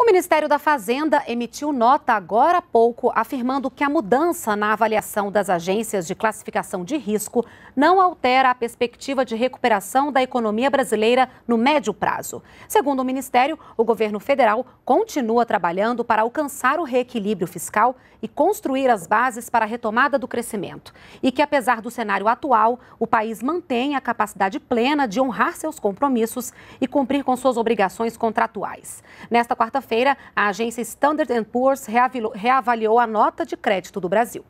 O Ministério da Fazenda emitiu nota agora há pouco afirmando que a mudança na avaliação das agências de classificação de risco não altera a perspectiva de recuperação da economia brasileira no médio prazo. Segundo o Ministério, o governo federal continua trabalhando para alcançar o reequilíbrio fiscal e construir as bases para a retomada do crescimento. E que, apesar do cenário atual, o país mantém a capacidade plena de honrar seus compromissos e cumprir com suas obrigações contratuais. Nesta quarta quarta-feira, a agência Standard Poor's reavaliou a nota de crédito do Brasil.